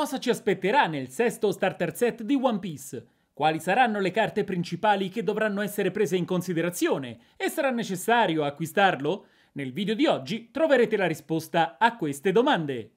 cosa ci aspetterà nel sesto starter set di One Piece? Quali saranno le carte principali che dovranno essere prese in considerazione? E sarà necessario acquistarlo? Nel video di oggi troverete la risposta a queste domande.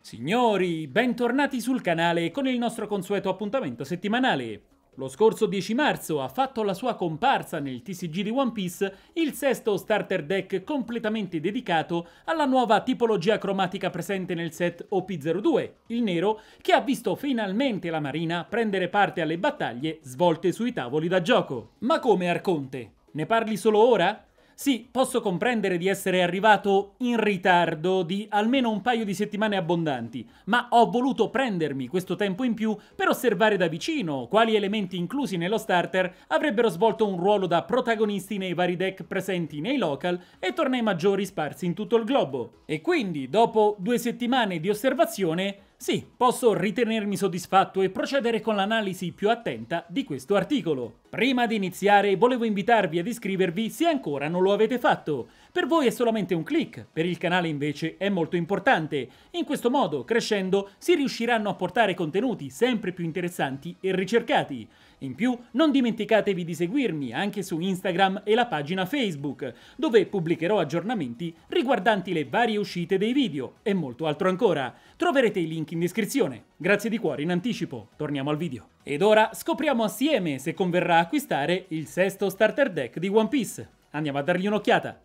Signori, bentornati sul canale con il nostro consueto appuntamento settimanale. Lo scorso 10 marzo ha fatto la sua comparsa nel TCG di One Piece il sesto starter deck completamente dedicato alla nuova tipologia cromatica presente nel set OP02, il nero, che ha visto finalmente la Marina prendere parte alle battaglie svolte sui tavoli da gioco. Ma come Arconte? Ne parli solo ora? Sì, posso comprendere di essere arrivato in ritardo di almeno un paio di settimane abbondanti, ma ho voluto prendermi questo tempo in più per osservare da vicino quali elementi inclusi nello starter avrebbero svolto un ruolo da protagonisti nei vari deck presenti nei local e tornei maggiori sparsi in tutto il globo. E quindi, dopo due settimane di osservazione, sì, posso ritenermi soddisfatto e procedere con l'analisi più attenta di questo articolo. Prima di iniziare volevo invitarvi ad iscrivervi se ancora non lo avete fatto. Per voi è solamente un click, per il canale invece è molto importante. In questo modo, crescendo, si riusciranno a portare contenuti sempre più interessanti e ricercati. In più, non dimenticatevi di seguirmi anche su Instagram e la pagina Facebook, dove pubblicherò aggiornamenti riguardanti le varie uscite dei video e molto altro ancora. Troverete i link in descrizione. Grazie di cuore in anticipo, torniamo al video. Ed ora scopriamo assieme se converrà acquistare il sesto starter deck di One Piece. Andiamo a dargli un'occhiata.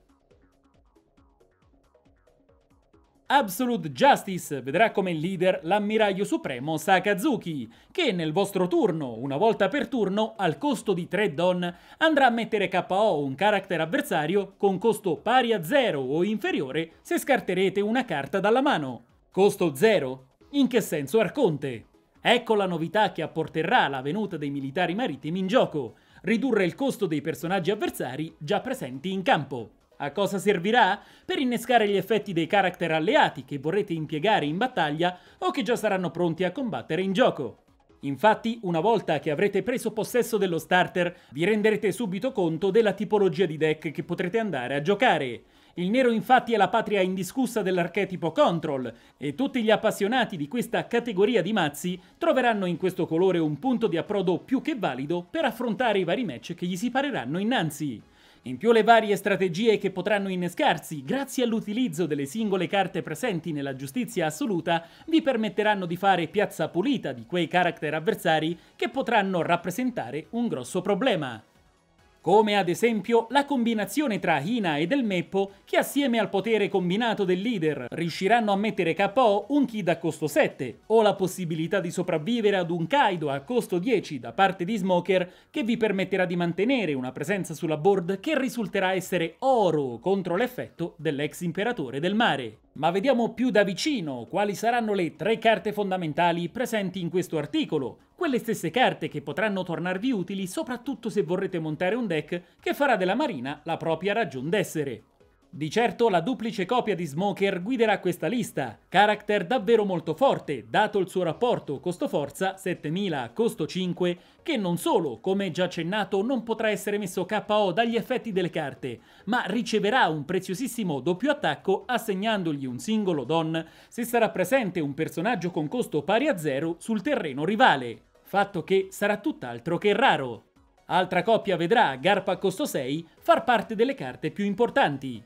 Absolute Justice vedrà come leader l'ammiraglio supremo Sakazuki, che nel vostro turno, una volta per turno, al costo di 3 don, andrà a mettere KO un character avversario con costo pari a 0 o inferiore se scarterete una carta dalla mano. Costo 0? In che senso Arconte? Ecco la novità che apporterà la venuta dei militari marittimi in gioco, ridurre il costo dei personaggi avversari già presenti in campo. A cosa servirà? Per innescare gli effetti dei character alleati che vorrete impiegare in battaglia o che già saranno pronti a combattere in gioco. Infatti, una volta che avrete preso possesso dello starter, vi renderete subito conto della tipologia di deck che potrete andare a giocare. Il nero infatti è la patria indiscussa dell'archetipo Control e tutti gli appassionati di questa categoria di mazzi troveranno in questo colore un punto di approdo più che valido per affrontare i vari match che gli si pareranno innanzi. In più le varie strategie che potranno innescarsi, grazie all'utilizzo delle singole carte presenti nella giustizia assoluta, vi permetteranno di fare piazza pulita di quei character avversari che potranno rappresentare un grosso problema come ad esempio la combinazione tra Hina e Del Meppo che assieme al potere combinato del leader riusciranno a mettere KO un Kid a costo 7, o la possibilità di sopravvivere ad un Kaido a costo 10 da parte di Smoker che vi permetterà di mantenere una presenza sulla board che risulterà essere oro contro l'effetto dell'ex imperatore del mare. Ma vediamo più da vicino quali saranno le tre carte fondamentali presenti in questo articolo, quelle stesse carte che potranno tornarvi utili soprattutto se vorrete montare un deck che farà della marina la propria ragion d'essere. Di certo la duplice copia di Smoker guiderà questa lista, character davvero molto forte, dato il suo rapporto costo-forza 7000 costo-5, che non solo, come già accennato, non potrà essere messo KO dagli effetti delle carte, ma riceverà un preziosissimo doppio attacco assegnandogli un singolo don se sarà presente un personaggio con costo pari a zero sul terreno rivale, fatto che sarà tutt'altro che raro. Altra coppia vedrà Garpa costo 6 far parte delle carte più importanti,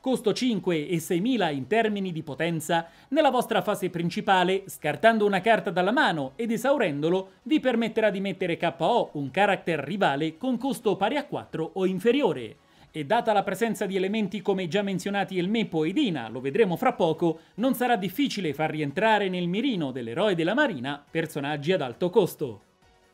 costo 5 e 6.000 in termini di potenza, nella vostra fase principale, scartando una carta dalla mano ed esaurendolo, vi permetterà di mettere KO un character rivale con costo pari a 4 o inferiore. E data la presenza di elementi come già menzionati il Meppo e Dina, lo vedremo fra poco, non sarà difficile far rientrare nel mirino dell'eroe della marina personaggi ad alto costo.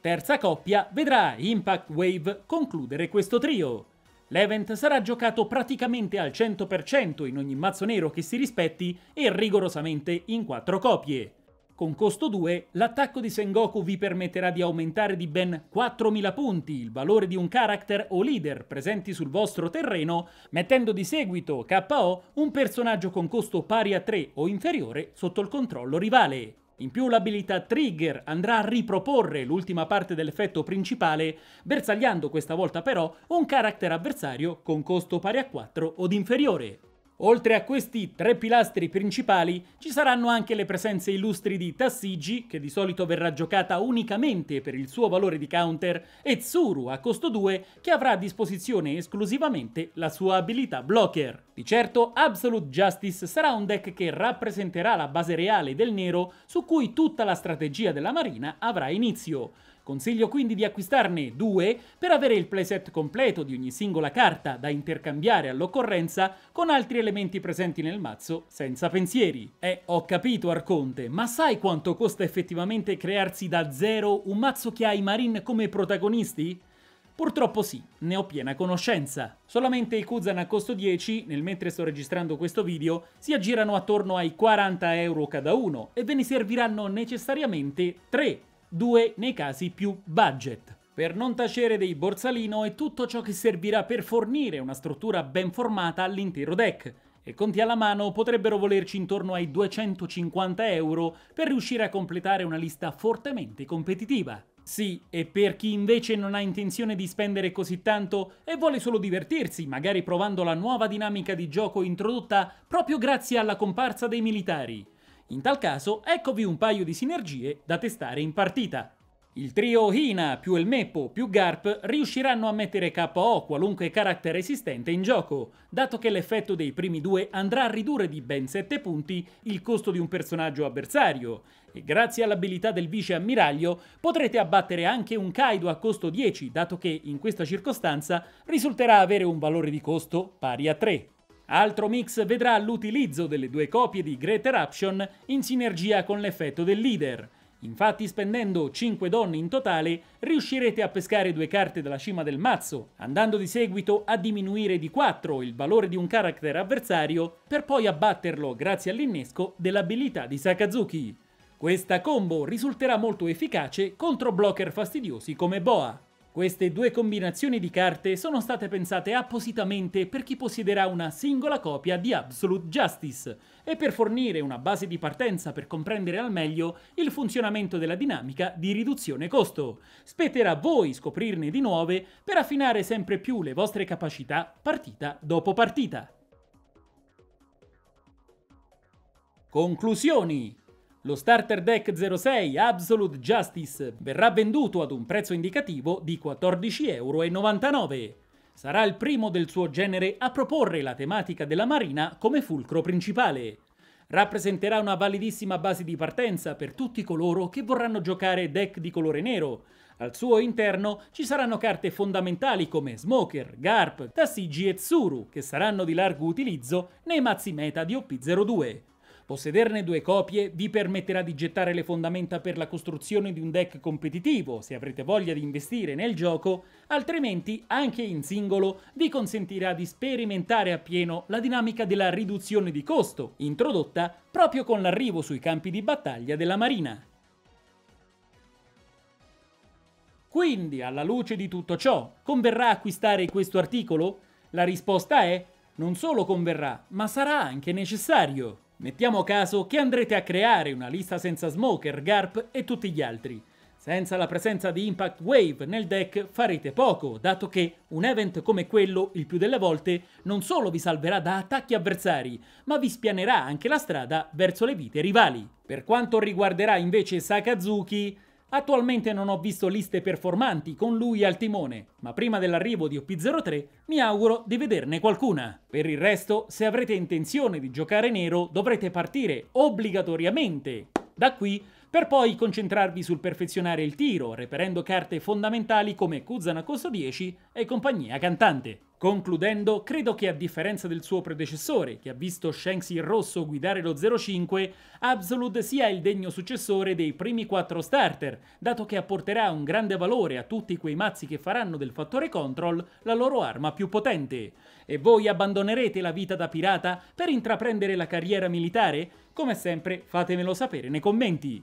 Terza coppia vedrà Impact Wave concludere questo trio. L'event sarà giocato praticamente al 100% in ogni mazzo nero che si rispetti e rigorosamente in 4 copie. Con costo 2, l'attacco di Sengoku vi permetterà di aumentare di ben 4000 punti il valore di un character o leader presenti sul vostro terreno, mettendo di seguito KO un personaggio con costo pari a 3 o inferiore sotto il controllo rivale. In più l'abilità Trigger andrà a riproporre l'ultima parte dell'effetto principale, bersagliando questa volta però un character avversario con costo pari a 4 od inferiore. Oltre a questi tre pilastri principali ci saranno anche le presenze illustri di Tassigi, che di solito verrà giocata unicamente per il suo valore di counter, e Tsuru a costo 2, che avrà a disposizione esclusivamente la sua abilità blocker. Di certo Absolute Justice sarà un deck che rappresenterà la base reale del nero su cui tutta la strategia della marina avrà inizio, Consiglio quindi di acquistarne due per avere il playset completo di ogni singola carta da intercambiare all'occorrenza con altri elementi presenti nel mazzo senza pensieri. Eh, ho capito Arconte, ma sai quanto costa effettivamente crearsi da zero un mazzo che ha i Marine come protagonisti? Purtroppo sì, ne ho piena conoscenza. Solamente i Kuzan a costo 10, nel mentre sto registrando questo video, si aggirano attorno ai 40 euro cada uno e ve ne serviranno necessariamente 3 2 nei casi più budget. Per non tacere dei borsalino è tutto ciò che servirà per fornire una struttura ben formata all'intero deck, e conti alla mano potrebbero volerci intorno ai 250 euro per riuscire a completare una lista fortemente competitiva. Sì, e per chi invece non ha intenzione di spendere così tanto e vuole solo divertirsi, magari provando la nuova dinamica di gioco introdotta proprio grazie alla comparsa dei militari. In tal caso, eccovi un paio di sinergie da testare in partita. Il trio Hina più il Meppo più Garp riusciranno a mettere KO qualunque carattere esistente in gioco, dato che l'effetto dei primi due andrà a ridurre di ben 7 punti il costo di un personaggio avversario, e grazie all'abilità del vice ammiraglio potrete abbattere anche un Kaido a costo 10, dato che in questa circostanza risulterà avere un valore di costo pari a 3. Altro mix vedrà l'utilizzo delle due copie di Great Eruption in sinergia con l'effetto del leader. Infatti spendendo 5 donne in totale riuscirete a pescare due carte dalla cima del mazzo, andando di seguito a diminuire di 4 il valore di un character avversario per poi abbatterlo grazie all'innesco dell'abilità di Sakazuki. Questa combo risulterà molto efficace contro blocker fastidiosi come Boa. Queste due combinazioni di carte sono state pensate appositamente per chi possiederà una singola copia di Absolute Justice e per fornire una base di partenza per comprendere al meglio il funzionamento della dinamica di riduzione costo. Spetterà a voi scoprirne di nuove per affinare sempre più le vostre capacità partita dopo partita. Conclusioni lo starter deck 06 Absolute Justice verrà venduto ad un prezzo indicativo di 14,99 euro. Sarà il primo del suo genere a proporre la tematica della marina come fulcro principale. Rappresenterà una validissima base di partenza per tutti coloro che vorranno giocare deck di colore nero. Al suo interno ci saranno carte fondamentali come Smoker, Garp, Tassigi e Tsuru, che saranno di largo utilizzo nei mazzi meta di OP02. Possederne due copie vi permetterà di gettare le fondamenta per la costruzione di un deck competitivo, se avrete voglia di investire nel gioco, altrimenti anche in singolo vi consentirà di sperimentare appieno la dinamica della riduzione di costo, introdotta proprio con l'arrivo sui campi di battaglia della Marina. Quindi, alla luce di tutto ciò, converrà acquistare questo articolo? La risposta è non solo converrà, ma sarà anche necessario. Mettiamo caso che andrete a creare una lista senza Smoker, Garp e tutti gli altri. Senza la presenza di Impact Wave nel deck farete poco, dato che un event come quello, il più delle volte, non solo vi salverà da attacchi avversari, ma vi spianerà anche la strada verso le vite rivali. Per quanto riguarderà invece Sakazuki, Attualmente non ho visto liste performanti con lui al timone, ma prima dell'arrivo di OP03 mi auguro di vederne qualcuna. Per il resto, se avrete intenzione di giocare nero, dovrete partire obbligatoriamente da qui per poi concentrarvi sul perfezionare il tiro, reperendo carte fondamentali come Kuzana Costo 10 e compagnia cantante. Concludendo, credo che a differenza del suo predecessore, che ha visto Shanksy Rosso guidare lo 05, Absolute sia il degno successore dei primi quattro starter, dato che apporterà un grande valore a tutti quei mazzi che faranno del fattore control la loro arma più potente. E voi abbandonerete la vita da pirata per intraprendere la carriera militare? Come sempre fatemelo sapere nei commenti.